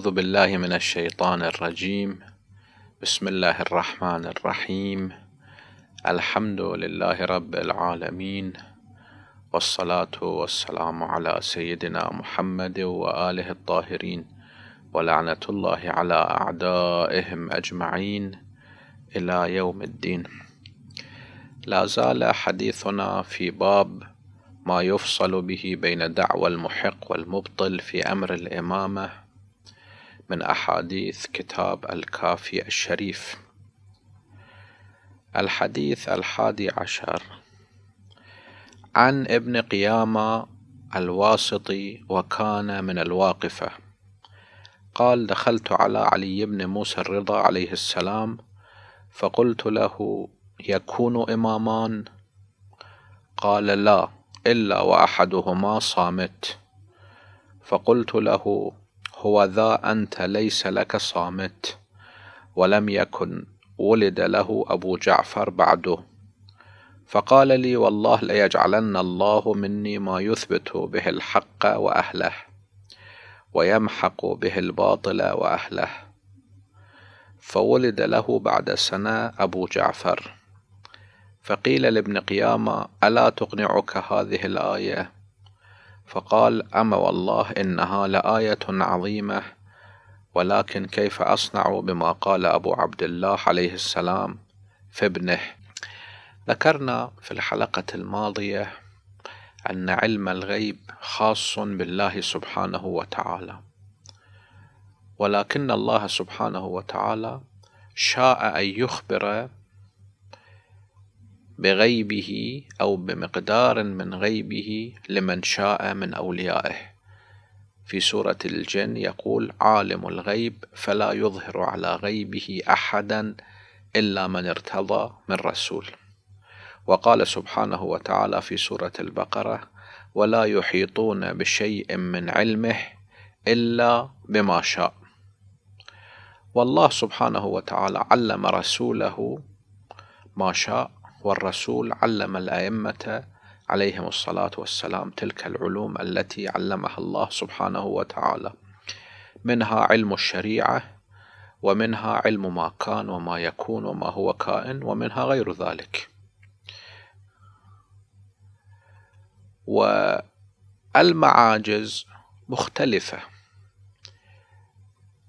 أعوذ بالله من الشيطان الرجيم بسم الله الرحمن الرحيم الحمد لله رب العالمين والصلاة والسلام على سيدنا محمد وآله الطاهرين ولعنة الله على أعدائهم أجمعين إلى يوم الدين لا زال حديثنا في باب ما يفصل به بين دعوى المحق والمبطل في أمر الإمامة من أحاديث كتاب الكافي الشريف الحديث الحادي عشر عن ابن قيامة الواسطي وكان من الواقفة قال دخلت على علي بن موسى الرضا عليه السلام فقلت له يكون إمامان قال لا إلا وأحدهما صامت فقلت له هو ذا أنت ليس لك صامت ولم يكن ولد له أبو جعفر بعده فقال لي والله ليجعلن الله مني ما يثبت به الحق وأهله ويمحق به الباطل وأهله فولد له بعد سنة أبو جعفر فقيل لابن قيامة ألا تقنعك هذه الآية فقال أما والله إنها لآية عظيمة ولكن كيف أصنع بما قال أبو عبد الله عليه السلام في ابنه ذكرنا في الحلقة الماضية أن علم الغيب خاص بالله سبحانه وتعالى ولكن الله سبحانه وتعالى شاء أن يخبر بغيبه أو بمقدار من غيبه لمن شاء من أوليائه في سورة الجن يقول عالم الغيب فلا يظهر على غيبه أحدا إلا من ارتضى من رسول وقال سبحانه وتعالى في سورة البقرة ولا يحيطون بشيء من علمه إلا بما شاء والله سبحانه وتعالى علم رسوله ما شاء والرسول علم الأئمة عليهم الصلاة والسلام تلك العلوم التي علمها الله سبحانه وتعالى منها علم الشريعة ومنها علم ما كان وما يكون وما هو كائن ومنها غير ذلك والمعاجز مختلفة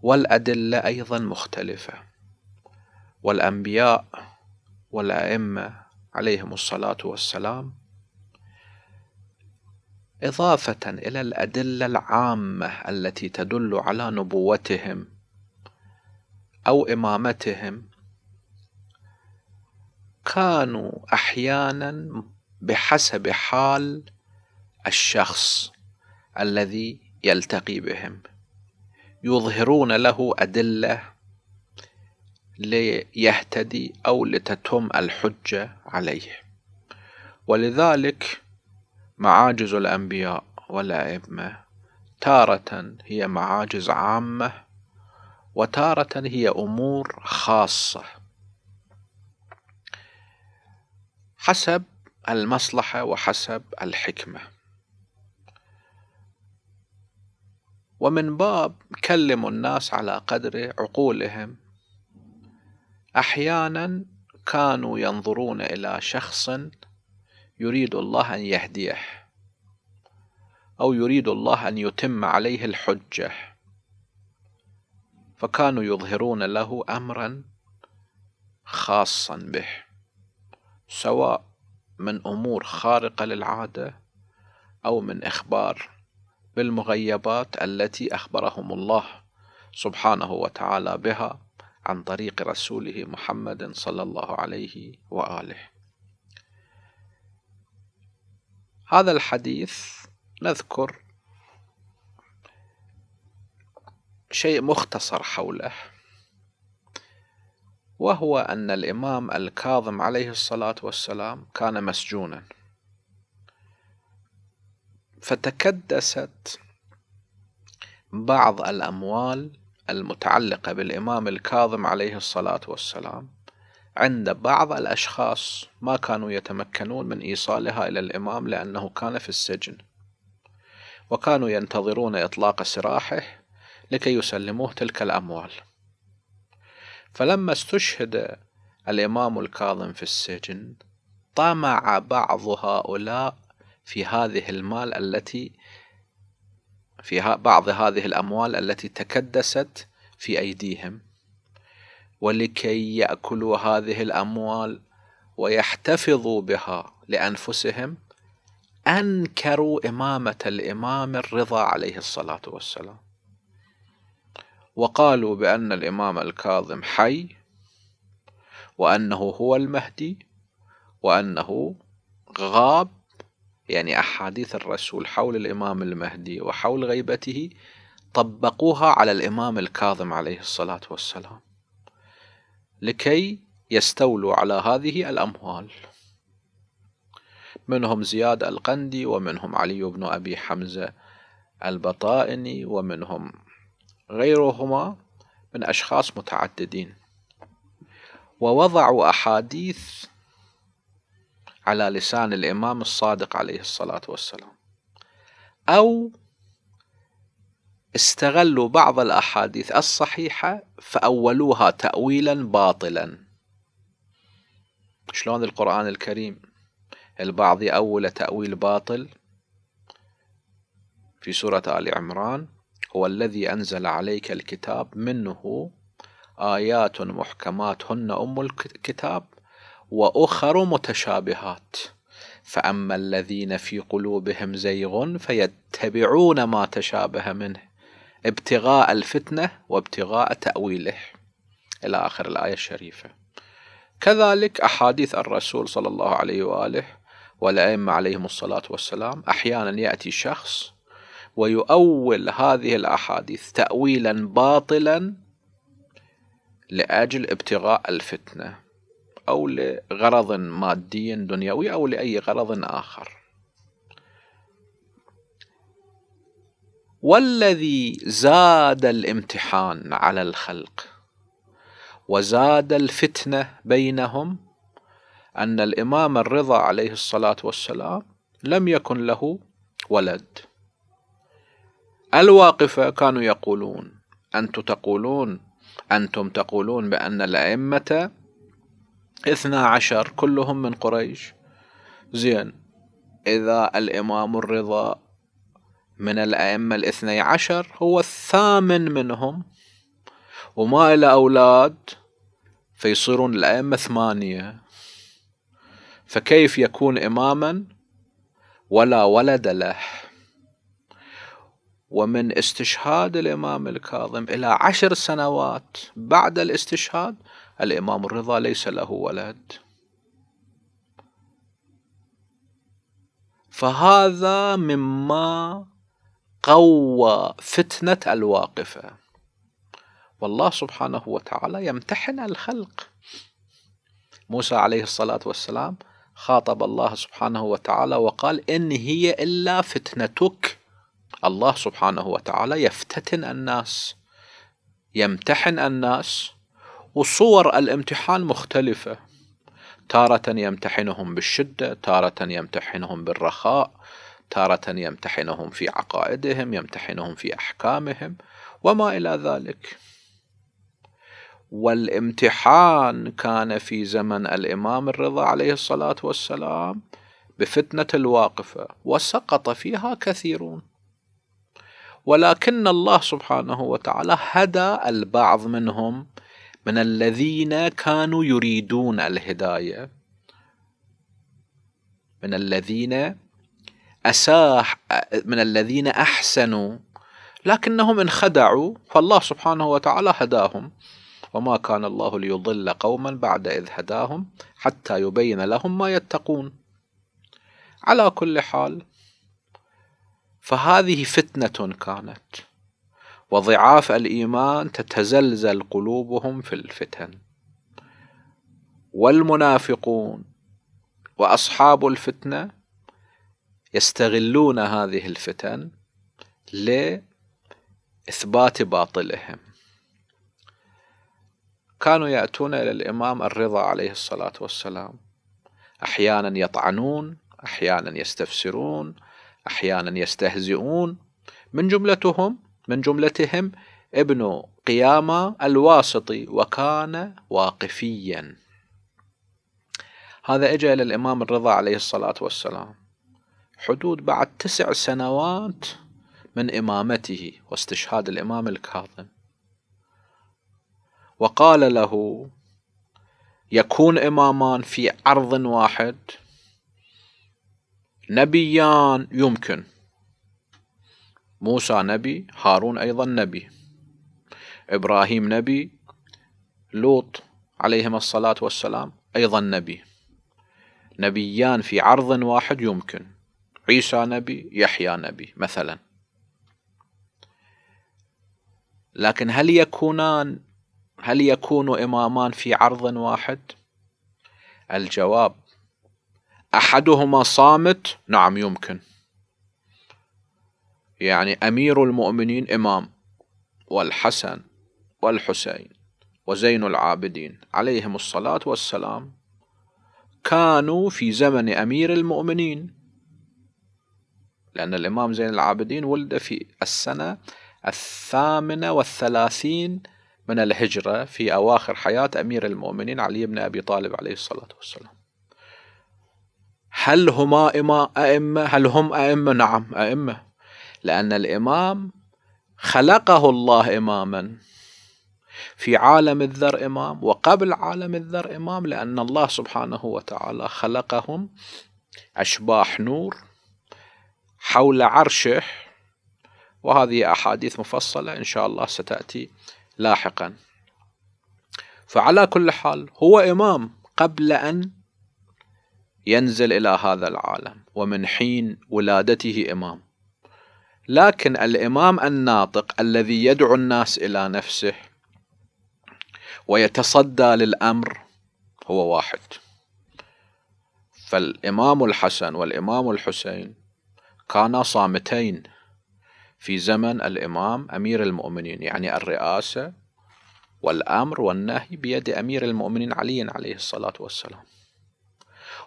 والأدلة أيضا مختلفة والأنبياء والأئمة عليهم الصلاة والسلام إضافة إلى الأدلة العامة التي تدل على نبوتهم أو إمامتهم كانوا أحيانا بحسب حال الشخص الذي يلتقي بهم يظهرون له أدلة ليهتدي أو لتتم الحجة عليه ولذلك معاجز الأنبياء والأئمة تارة هي معاجز عامة وتارة هي أمور خاصة حسب المصلحة وحسب الحكمة ومن باب كلموا الناس على قدر عقولهم احيانا كانوا ينظرون الى شخص يريد الله ان يهديه او يريد الله ان يتم عليه الحجه فكانوا يظهرون له امرا خاصا به سواء من امور خارقه للعاده او من اخبار بالمغيبات التي اخبرهم الله سبحانه وتعالى بها عن طريق رسوله محمد صلى الله عليه واله هذا الحديث نذكر شيء مختصر حوله وهو أن الإمام الكاظم عليه الصلاة والسلام كان مسجونا فتكدست بعض الأموال المتعلقة بالإمام الكاظم عليه الصلاة والسلام عند بعض الأشخاص ما كانوا يتمكنون من إيصالها إلى الإمام لأنه كان في السجن وكانوا ينتظرون إطلاق سراحه لكي يسلموه تلك الأموال فلما استشهد الإمام الكاظم في السجن طمع بعض هؤلاء في هذه المال التي في بعض هذه الأموال التي تكدست في أيديهم ولكي يأكلوا هذه الأموال ويحتفظوا بها لأنفسهم أنكروا إمامة الإمام الرضا عليه الصلاة والسلام وقالوا بأن الإمام الكاظم حي وأنه هو المهدي وأنه غاب يعني أحاديث الرسول حول الإمام المهدي وحول غيبته طبقوها على الإمام الكاظم عليه الصلاة والسلام لكي يستولوا على هذه الأموال منهم زياد القندي ومنهم علي بن أبي حمزة البطائني ومنهم غيرهما من أشخاص متعددين ووضعوا أحاديث على لسان الإمام الصادق عليه الصلاة والسلام أو استغلوا بعض الأحاديث الصحيحة فأولوها تأويلا باطلا شلون القرآن الكريم البعض يأول تأويل باطل في سورة آل عمران هو الذي أنزل عليك الكتاب منه آيات محكمات هن أم الكتاب واخر متشابهات فاما الذين في قلوبهم زيغ فيتبعون ما تشابه منه ابتغاء الفتنه وابتغاء تاويله الى اخر الايه الشريفه كذلك احاديث الرسول صلى الله عليه واله والائمه عليهم الصلاه والسلام احيانا ياتي شخص ويؤول هذه الاحاديث تاويلا باطلا لاجل ابتغاء الفتنه أو لغرض مادي دنيوي أو لأي غرض آخر والذي زاد الامتحان على الخلق وزاد الفتنة بينهم أن الإمام الرضا عليه الصلاة والسلام لم يكن له ولد الواقفة كانوا يقولون أنتم تقولون أنتم تقولون بأن الأئمة اثنا عشر كلهم من قريش زين إذا الإمام الرضا من الأئمة الاثني عشر هو الثامن منهم وما إلى أولاد فيصيرون الأئمة ثمانية فكيف يكون إماما ولا ولد له ومن استشهاد الإمام الكاظم إلى عشر سنوات بعد الاستشهاد الإمام الرضا ليس له ولد فهذا مما قوى فتنة الواقفة والله سبحانه وتعالى يمتحن الخلق موسى عليه الصلاة والسلام خاطب الله سبحانه وتعالى وقال إن هي إلا فتنتك الله سبحانه وتعالى يفتتن الناس يمتحن الناس وصور الامتحان مختلفة تارة يمتحنهم بالشدة تارة يمتحنهم بالرخاء تارة يمتحنهم في عقائدهم يمتحنهم في أحكامهم وما إلى ذلك والامتحان كان في زمن الإمام الرضا عليه الصلاة والسلام بفتنة الواقفة وسقط فيها كثيرون ولكن الله سبحانه وتعالى هدى البعض منهم من الذين كانوا يريدون الهداية من الذين أساح من الذين أحسنوا لكنهم انخدعوا فالله سبحانه وتعالى هداهم وما كان الله ليضل قوما بعد إذ هداهم حتى يبين لهم ما يتقون على كل حال فهذه فتنة كانت وضعاف الايمان تتزلزل قلوبهم في الفتن والمنافقون واصحاب الفتنه يستغلون هذه الفتن لاثبات باطلهم كانوا ياتون الى الامام الرضا عليه الصلاه والسلام احيانا يطعنون احيانا يستفسرون احيانا يستهزئون من جملتهم من جملتهم ابن قيامة الواسطي وكان واقفيا هذا اجى الى الامام الرضا عليه الصلاة والسلام حدود بعد تسع سنوات من امامته واستشهاد الامام الكاظم وقال له يكون امامان في عرض واحد نبيان يمكن موسى نبي هارون أيضا نبي إبراهيم نبي لوط عليهما الصلاة والسلام أيضا نبي نبيان في عرض واحد يمكن عيسى نبي يحيى نبي مثلا لكن هل يكونان هل يكون إمامان في عرض واحد الجواب أحدهما صامت نعم يمكن يعني أمير المؤمنين إمام والحسن والحسين وزين العابدين عليهم الصلاة والسلام كانوا في زمن أمير المؤمنين لأن الإمام زين العابدين ولد في السنة الثامنة والثلاثين من الهجرة في أواخر حياة أمير المؤمنين علي بن أبي طالب عليه الصلاة والسلام هل هما أئمة؟ هل هم أئمة؟ نعم أئمة لأن الإمام خلقه الله إماما في عالم الذر إمام وقبل عالم الذر إمام لأن الله سبحانه وتعالى خلقهم أشباح نور حول عرشه وهذه أحاديث مفصلة إن شاء الله ستأتي لاحقا فعلى كل حال هو إمام قبل أن ينزل إلى هذا العالم ومن حين ولادته إمام لكن الامام الناطق الذي يدعو الناس الى نفسه ويتصدى للامر هو واحد فالامام الحسن والامام الحسين كانا صامتين في زمن الامام امير المؤمنين يعني الرئاسه والامر والنهي بيد امير المؤمنين علي عليه الصلاه والسلام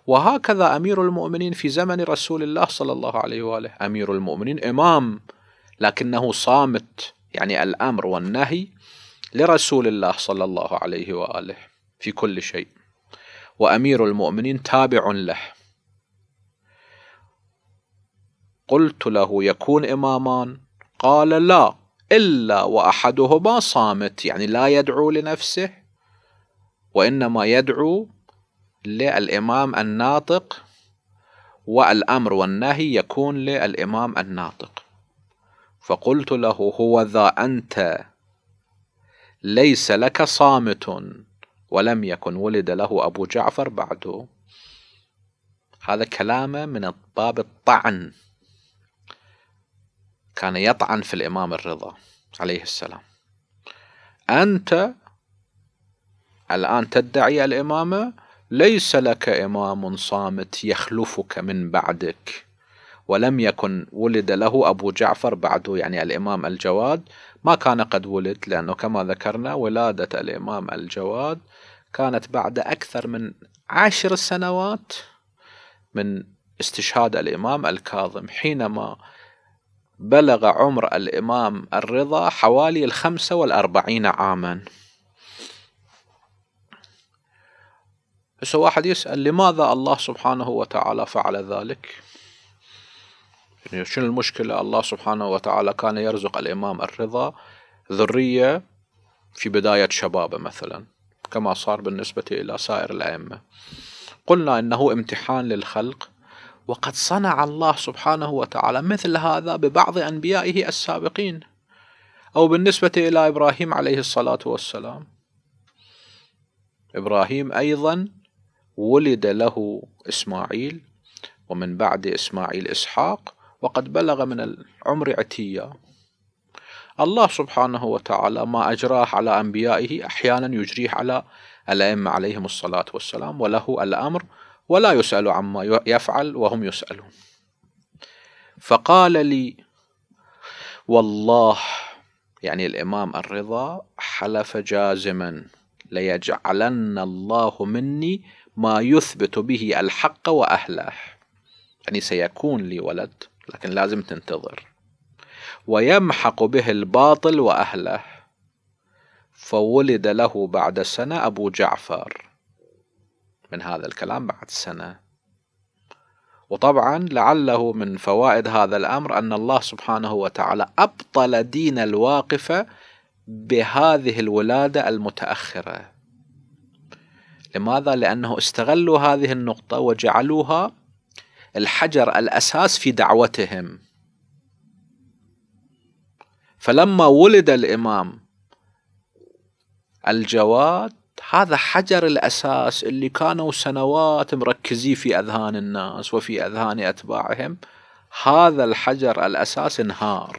وهكذا أمير المؤمنين في زمن رسول الله صلى الله عليه وآله أمير المؤمنين إمام لكنه صامت يعني الأمر والنهي لرسول الله صلى الله عليه وآله في كل شيء وأمير المؤمنين تابع له قلت له يكون إمامان قال لا إلا وأحدهما صامت يعني لا يدعو لنفسه وإنما يدعو للإمام الناطق والأمر والنهي يكون للإمام الناطق فقلت له هو ذا أنت ليس لك صامت ولم يكن ولد له أبو جعفر بعده هذا كلامه من باب الطعن كان يطعن في الإمام الرضا عليه السلام أنت الآن تدعي الإمامة ليس لك إمام صامت يخلفك من بعدك ولم يكن ولد له أبو جعفر بعده يعني الإمام الجواد ما كان قد ولد لأنه كما ذكرنا ولادة الإمام الجواد كانت بعد أكثر من عشر سنوات من استشهاد الإمام الكاظم حينما بلغ عمر الإمام الرضا حوالي الخمسة والأربعين عاماً بس واحد يسأل لماذا الله سبحانه وتعالى فعل ذلك يعني شنو المشكلة الله سبحانه وتعالى كان يرزق الإمام الرضا ذرية في بداية شبابه مثلا كما صار بالنسبة إلى سائر الأئمة قلنا إنه امتحان للخلق وقد صنع الله سبحانه وتعالى مثل هذا ببعض أنبيائه السابقين أو بالنسبة إلى إبراهيم عليه الصلاة والسلام إبراهيم أيضا ولد له إسماعيل ومن بعد إسماعيل إسحاق وقد بلغ من العمر عتية الله سبحانه وتعالى ما أجراه على أنبيائه أحيانا يجريه على الأئمة عليهم الصلاة والسلام وله الأمر ولا يسأل عما يفعل وهم يسألون فقال لي والله يعني الإمام الرضا حلف جازما ليجعلن الله مني ما يثبت به الحق وأهله يعني سيكون لي ولد لكن لازم تنتظر ويمحق به الباطل وأهله فولد له بعد سنة أبو جعفر من هذا الكلام بعد سنة وطبعا لعله من فوائد هذا الأمر أن الله سبحانه وتعالى أبطل دين الواقفة بهذه الولادة المتأخرة لماذا؟ لأنه استغلوا هذه النقطة وجعلوها الحجر الأساس في دعوتهم فلما ولد الإمام الجواد هذا حجر الأساس اللي كانوا سنوات مركزي في أذهان الناس وفي أذهان أتباعهم هذا الحجر الأساس انهار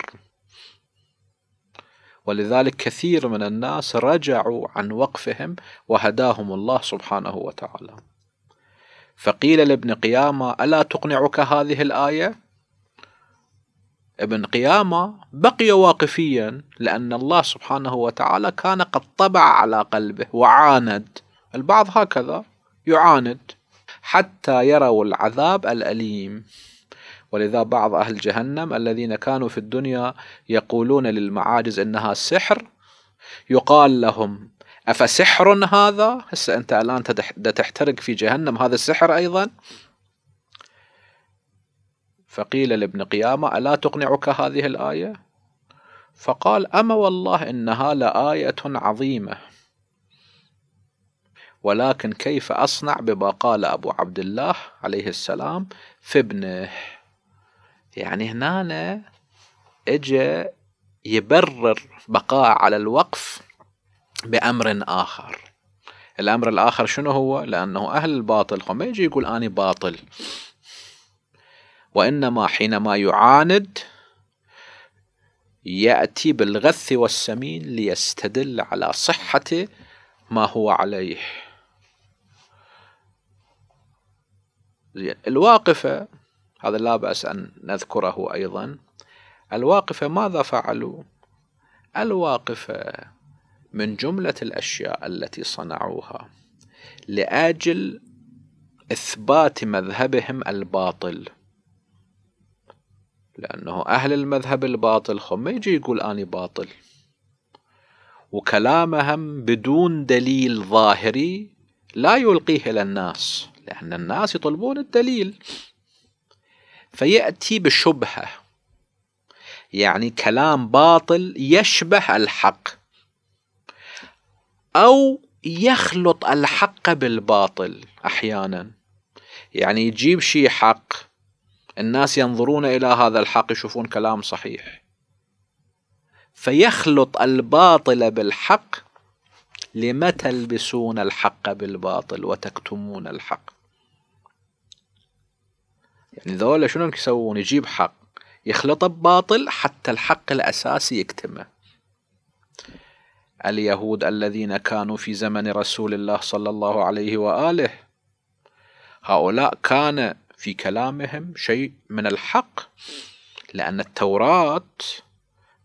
ولذلك كثير من الناس رجعوا عن وقفهم وهداهم الله سبحانه وتعالى فقيل لابن قيامة ألا تقنعك هذه الآية؟ ابن قيامة بقي واقفيا لأن الله سبحانه وتعالى كان قد طبع على قلبه وعاند البعض هكذا يعاند حتى يروا العذاب الأليم ولذا بعض أهل جهنم الذين كانوا في الدنيا يقولون للمعاجز إنها سحر يقال لهم أفسحر هذا هسه أنت الآن تحترق في جهنم هذا السحر أيضا فقيل لابن قيامة ألا تقنعك هذه الآية فقال أما والله إنها لآية عظيمة ولكن كيف أصنع بما قال أبو عبد الله عليه السلام في ابنه يعني هنا اجى يبرر بقاء على الوقف بأمر آخر الأمر الآخر شنو هو لأنه أهل الباطل هم يجي يقول اني باطل وإنما حينما يعاند يأتي بالغث والسمين ليستدل على صحة ما هو عليه الواقفة هذا لا بأس أن نذكره أيضا الواقفة ماذا فعلوا؟ الواقفة من جملة الأشياء التي صنعوها لأجل إثبات مذهبهم الباطل لأنه أهل المذهب الباطل هم يجي يقول أني باطل وكلامهم بدون دليل ظاهري لا يلقيه إلى الناس لأن الناس يطلبون الدليل فيأتي بشبهة يعني كلام باطل يشبه الحق أو يخلط الحق بالباطل أحيانا يعني يجيب شيء حق الناس ينظرون إلى هذا الحق يشوفون كلام صحيح فيخلط الباطل بالحق لم تلبسون الحق بالباطل وتكتمون الحق يعني ذولا شنو يسوون يجيب حق يخلطه بباطل حتى الحق الأساسي يكتمه اليهود الذين كانوا في زمن رسول الله صلى الله عليه وآله هؤلاء كان في كلامهم شيء من الحق لأن التوراة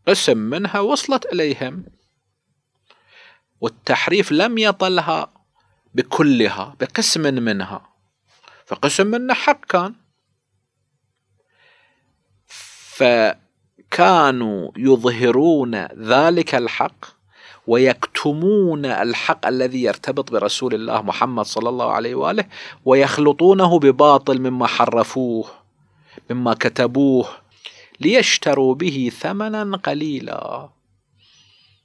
قسم منها وصلت إليهم والتحريف لم يطلها بكلها بقسم منها فقسم منه حق كان فكانوا يظهرون ذلك الحق ويكتمون الحق الذي يرتبط برسول الله محمد صلى الله عليه واله ويخلطونه بباطل مما حرفوه مما كتبوه ليشتروا به ثمنا قليلا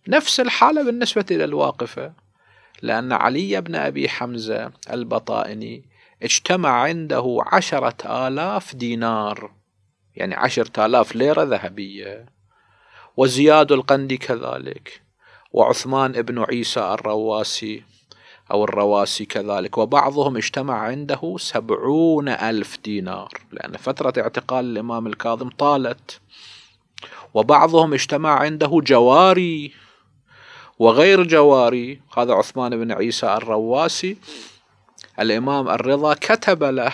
نفس الحاله بالنسبه الى الواقفه لان علي بن ابي حمزه البطائني اجتمع عنده عشره الاف دينار يعني عشرة آلاف ليرة ذهبية وزياد القندي كذلك وعثمان بن عيسى الرواسي أو الرواسي كذلك وبعضهم اجتمع عنده سبعون ألف دينار لأن فترة اعتقال الإمام الكاظم طالت وبعضهم اجتمع عنده جواري وغير جواري هذا عثمان بن عيسى الرواسي الإمام الرضا كتب له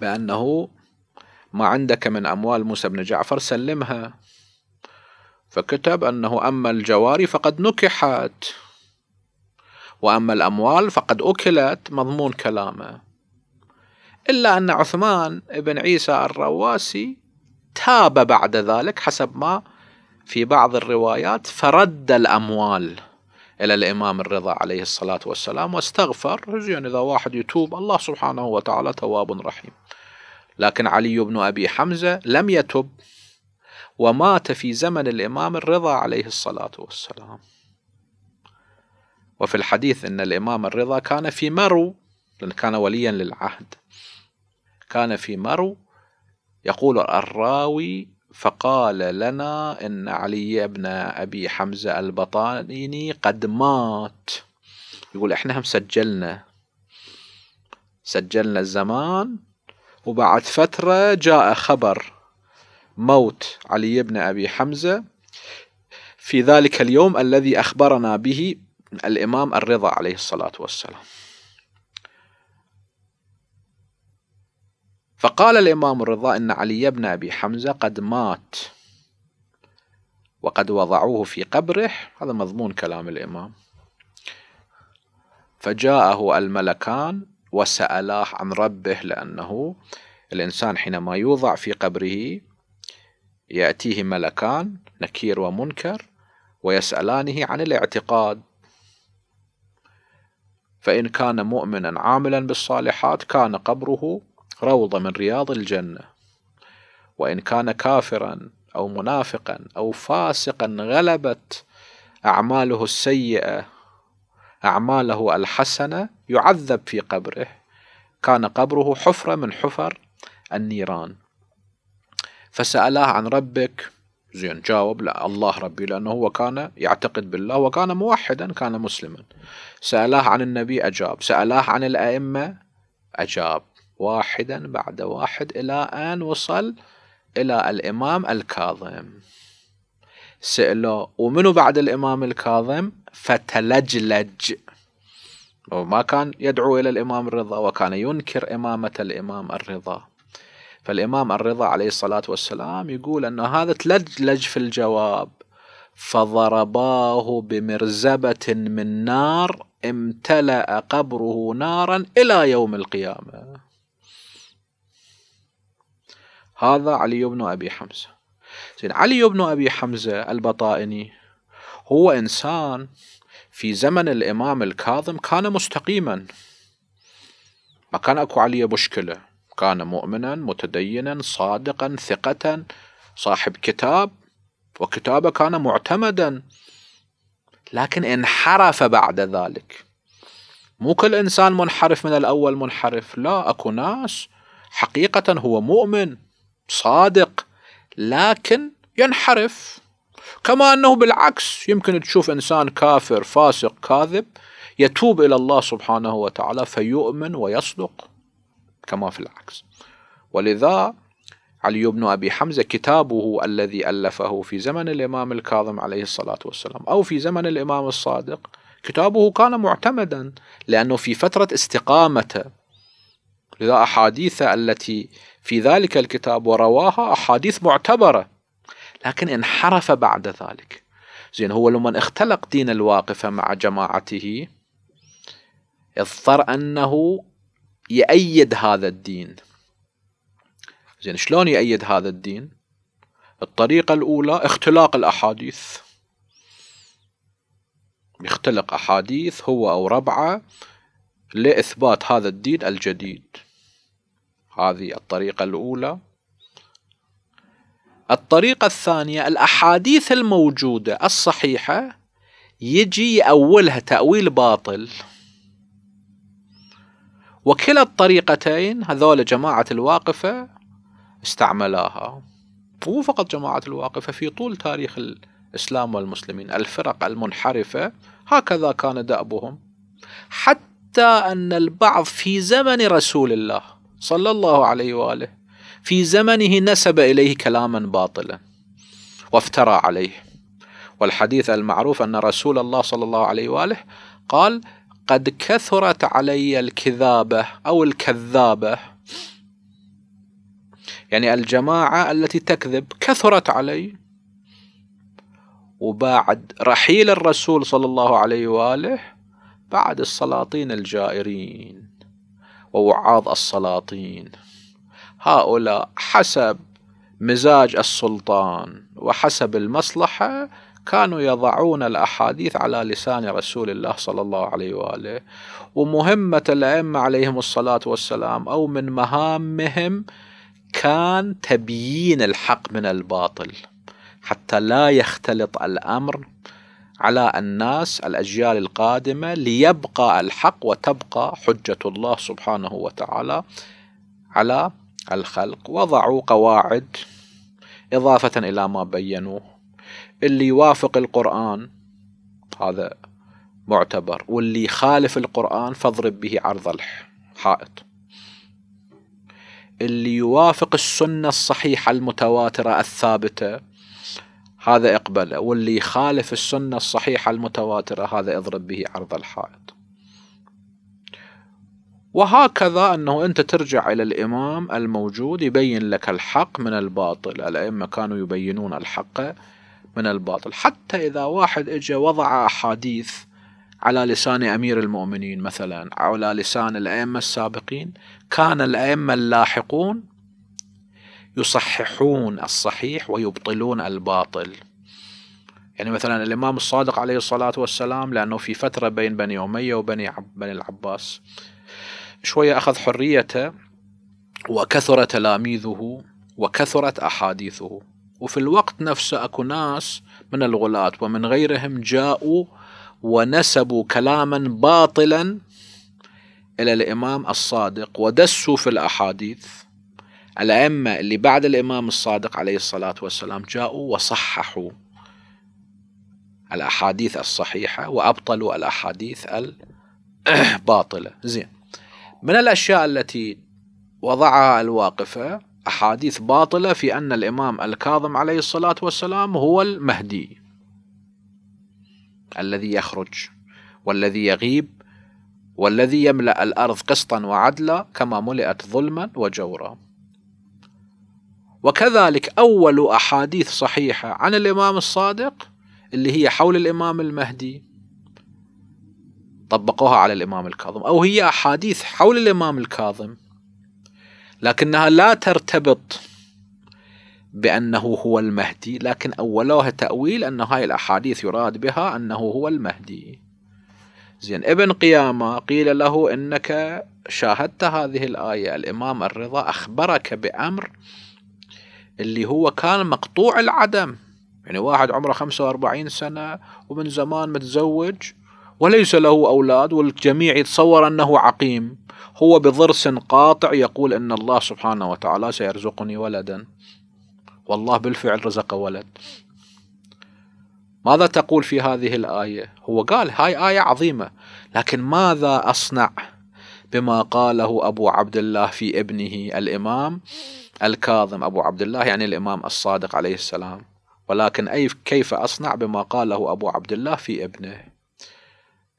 بأنه ما عندك من أموال موسى بن جعفر سلمها فكتب أنه أما الجواري فقد نكحت وأما الأموال فقد أكلت مضمون كلامه إلا أن عثمان بن عيسى الرواسي تاب بعد ذلك حسب ما في بعض الروايات فرد الأموال إلى الإمام الرضا عليه الصلاة والسلام واستغفر إذا واحد يتوب الله سبحانه وتعالى تواب رحيم لكن علي بن أبي حمزة لم يتب ومات في زمن الإمام الرضا عليه الصلاة والسلام وفي الحديث أن الإمام الرضا كان في مرو لأن كان وليا للعهد كان في مرو يقول الراوي فقال لنا إن علي بن أبي حمزة البطاني قد مات يقول إحنا هم سجلنا سجلنا الزمان وبعد فترة جاء خبر موت علي بن أبي حمزة في ذلك اليوم الذي أخبرنا به الإمام الرضا عليه الصلاة والسلام فقال الإمام الرضا إن علي بن أبي حمزة قد مات وقد وضعوه في قبره هذا مضمون كلام الإمام فجاءه الملكان وسألاه عن ربه لأنه الإنسان حينما يوضع في قبره يأتيه ملكان نكير ومنكر ويسألانه عن الاعتقاد فإن كان مؤمنا عاملا بالصالحات كان قبره روضة من رياض الجنة وإن كان كافرا أو منافقا أو فاسقا غلبت أعماله السيئة أعماله الحسنة يعذب في قبره كان قبره حفرة من حفر النيران فسألاه عن ربك زين جاوب لا الله ربي لأنه هو كان يعتقد بالله وكان موحدا كان مسلما سألاه عن النبي أجاب سألاه عن الأئمة أجاب واحدا بعد واحد إلى أن وصل إلى الإمام الكاظم سأله ومنو بعد الإمام الكاظم فتلجلج وما كان يدعو إلى الإمام الرضا وكان ينكر إمامة الإمام الرضا فالإمام الرضا عليه الصلاة والسلام يقول أن هذا تلجلج في الجواب فضرباه بمرزبة من نار امتلأ قبره نارا إلى يوم القيامة هذا علي بن أبي حمزة علي بن أبي حمزة البطائني هو إنسان في زمن الإمام الكاظم كان مستقيما ما كان أكو عليه مشكلة كان مؤمنا متدينا صادقا ثقة صاحب كتاب وكتابه كان معتمدا لكن انحرف بعد ذلك مو كل إنسان منحرف من الأول منحرف لا أكو ناس حقيقة هو مؤمن صادق لكن ينحرف كما أنه بالعكس يمكن تشوف إنسان كافر فاسق كاذب يتوب إلى الله سبحانه وتعالى فيؤمن ويصدق كما في العكس ولذا علي بن أبي حمزة كتابه الذي ألفه في زمن الإمام الكاظم عليه الصلاة والسلام أو في زمن الإمام الصادق كتابه كان معتمدا لأنه في فترة استقامته لذا أحاديث التي في ذلك الكتاب ورواها أحاديث معتبرة لكن انحرف بعد ذلك زين هو لما اختلق دين الواقفة مع جماعته اضطر أنه يأيد هذا الدين زين شلون يأيد هذا الدين الطريقة الأولى اختلاق الأحاديث يختلق أحاديث هو أو ربعة لإثبات هذا الدين الجديد هذه الطريقة الأولى الطريقة الثانية الأحاديث الموجودة الصحيحة يجي يأولها تأويل باطل وكلا الطريقتين هذول جماعة الواقفة استعملاها مو فقط جماعة الواقفة في طول تاريخ الإسلام والمسلمين الفرق المنحرفة هكذا كان دأبهم حتى أن البعض في زمن رسول الله صلى الله عليه وآله في زمنه نسب إليه كلاما باطلا وافترى عليه والحديث المعروف أن رسول الله صلى الله عليه وآله قال قد كثرت علي الكذابة أو الكذابة يعني الجماعة التي تكذب كثرت علي وبعد رحيل الرسول صلى الله عليه وآله بعد السلاطين الجائرين ووعاظ السلاطين هؤلاء حسب مزاج السلطان وحسب المصلحة كانوا يضعون الأحاديث على لسان رسول الله صلى الله عليه وآله ومهمة الأئمة عليهم الصلاة والسلام أو من مهامهم كان تبيين الحق من الباطل حتى لا يختلط الأمر على الناس الأجيال القادمة ليبقى الحق وتبقى حجة الله سبحانه وتعالى على الخلق وضعوا قواعد إضافة إلى ما بينوه اللي يوافق القرآن هذا معتبر واللي يخالف القرآن فاضرب به عرض الحائط اللي يوافق السنة الصحيحة المتواترة الثابتة هذا اقبله واللي يخالف السنة الصحيحة المتواترة هذا اضرب به عرض الحائط وهكذا أنه أنت ترجع إلى الإمام الموجود يبين لك الحق من الباطل الأئمة كانوا يبينون الحق من الباطل حتى إذا واحد إجا وضع أحاديث على لسان أمير المؤمنين مثلا أو على لسان الأئمة السابقين كان الأئمة اللاحقون يصححون الصحيح ويبطلون الباطل يعني مثلا الإمام الصادق عليه الصلاة والسلام لأنه في فترة بين بني أمية وبني بني العباس شوية أخذ حريته وكثر تلاميذه وكثرت أحاديثه وفي الوقت نفسه أكو ناس من الغلاة ومن غيرهم جاءوا ونسبوا كلاما باطلا إلى الإمام الصادق ودسوا في الأحاديث الأئمة اللي بعد الإمام الصادق عليه الصلاة والسلام جاءوا وصححوا الأحاديث الصحيحة وأبطلوا الأحاديث الباطلة زين من الأشياء التي وضعها الواقفة أحاديث باطلة في أن الإمام الكاظم عليه الصلاة والسلام هو المهدي الذي يخرج والذي يغيب والذي يملأ الأرض قسطا وعدلا كما ملئت ظلما وجورا وكذلك أول أحاديث صحيحة عن الإمام الصادق اللي هي حول الإمام المهدي طبقوها على الإمام الكاظم أو هي أحاديث حول الإمام الكاظم لكنها لا ترتبط بأنه هو المهدي لكن أولوها تأويل أن هاي الأحاديث يراد بها أنه هو المهدي زين ابن قيامة قيل له إنك شاهدت هذه الآية الإمام الرضا أخبرك بأمر اللي هو كان مقطوع العدم يعني واحد عمره 45 سنة ومن زمان متزوج وليس له أولاد والجميع يتصور أنه عقيم هو بضرس قاطع يقول أن الله سبحانه وتعالى سيرزقني ولدا والله بالفعل رزق ولد ماذا تقول في هذه الآية هو قال هاي آية عظيمة لكن ماذا أصنع بما قاله أبو عبد الله في ابنه الإمام الكاظم أبو عبد الله يعني الإمام الصادق عليه السلام ولكن أي كيف أصنع بما قاله أبو عبد الله في ابنه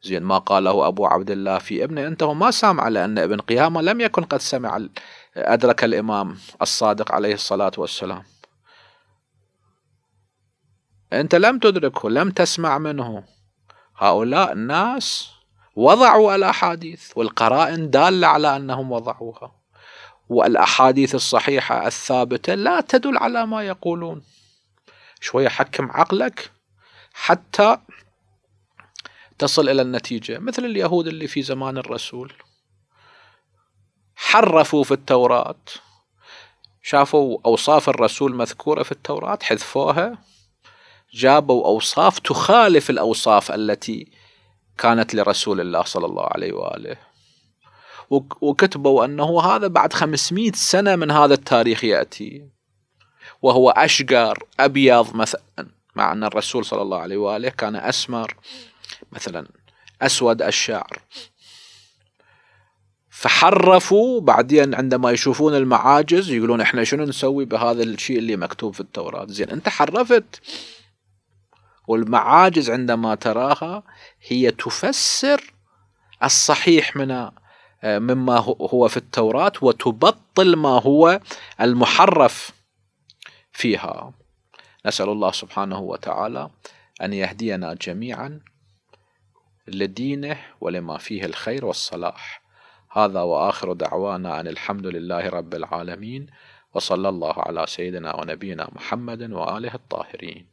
زين ما قاله أبو عبد الله في ابنه أنته ما سامع لان ابن قيامة لم يكن قد سمع أدرك الإمام الصادق عليه الصلاة والسلام أنت لم تدركه لم تسمع منه هؤلاء الناس وضعوا الأحاديث والقرائن دالة على أنهم وضعوها والأحاديث الصحيحة الثابتة لا تدل على ما يقولون شوية حكم عقلك حتى تصل إلى النتيجة مثل اليهود اللي في زمان الرسول حرفوا في التوراة شافوا أوصاف الرسول مذكورة في التوراة حذفوها جابوا أوصاف تخالف الأوصاف التي كانت لرسول الله صلى الله عليه وآله وكتبوا أنه هذا بعد 500 سنة من هذا التاريخ يأتي وهو أشقر أبيض مثلا مع أن الرسول صلى الله عليه وآله كان أسمر مثلا أسود الشعر فحرفوا بعدين عندما يشوفون المعاجز يقولون احنا شنو نسوي بهذا الشيء اللي مكتوب في التوراة زين انت حرفت والمعاجز عندما تراها هي تفسر الصحيح من آه، مما هو في التوراة وتبطل ما هو المحرف فيها نسأل الله سبحانه وتعالى أن يهدينا جميعا لدينه ولما فيه الخير والصلاح هذا واخر دعوانا ان الحمد لله رب العالمين وصلى الله على سيدنا ونبينا محمد واله الطاهرين